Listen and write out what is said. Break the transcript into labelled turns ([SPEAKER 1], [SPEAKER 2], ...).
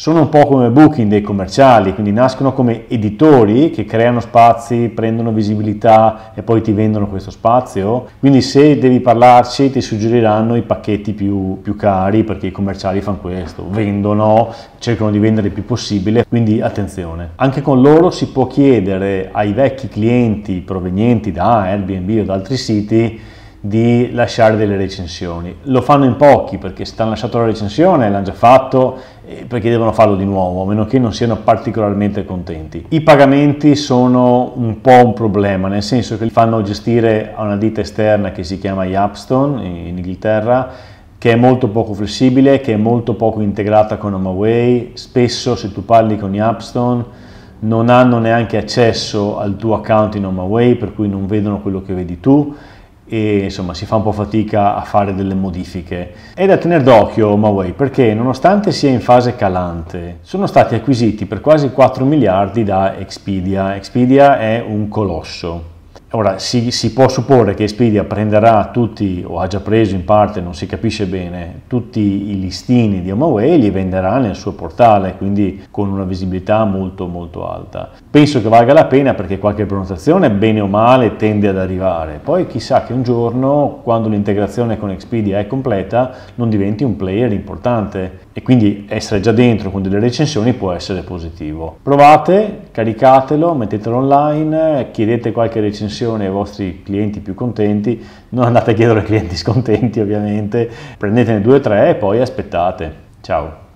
[SPEAKER 1] sono un po' come booking dei commerciali, quindi nascono come editori che creano spazi, prendono visibilità e poi ti vendono questo spazio. Quindi se devi parlarci ti suggeriranno i pacchetti più, più cari perché i commerciali fanno questo, vendono, cercano di vendere il più possibile, quindi attenzione. Anche con loro si può chiedere ai vecchi clienti provenienti da Airbnb o da altri siti di lasciare delle recensioni. Lo fanno in pochi perché se hanno lasciato la recensione, l'hanno già fatto, perché devono farlo di nuovo, a meno che non siano particolarmente contenti. I pagamenti sono un po' un problema, nel senso che li fanno gestire a una ditta esterna che si chiama Yapstone in Inghilterra, che è molto poco flessibile, che è molto poco integrata con HomeAway. Spesso se tu parli con Yapstone non hanno neanche accesso al tuo account in HomeAway, per cui non vedono quello che vedi tu e insomma si fa un po' fatica a fare delle modifiche. È da tenere d'occhio Huawei perché nonostante sia in fase calante sono stati acquisiti per quasi 4 miliardi da Expedia. Expedia è un colosso Ora si, si, può supporre che Expedia prenderà tutti, o ha già preso in parte, non si capisce bene, tutti i listini di HomeAway e li venderà nel suo portale, quindi con una visibilità molto molto alta. Penso che valga la pena perché qualche prenotazione, bene o male, tende ad arrivare. Poi chissà che un giorno, quando l'integrazione con Expedia è completa, non diventi un player importante e quindi essere già dentro con delle recensioni può essere positivo. Provate, caricatelo, mettetelo online, chiedete qualche recensione commissione ai vostri clienti più contenti, non andate a chiedere ai clienti scontenti ovviamente, prendetene due o tre e poi aspettate. Ciao!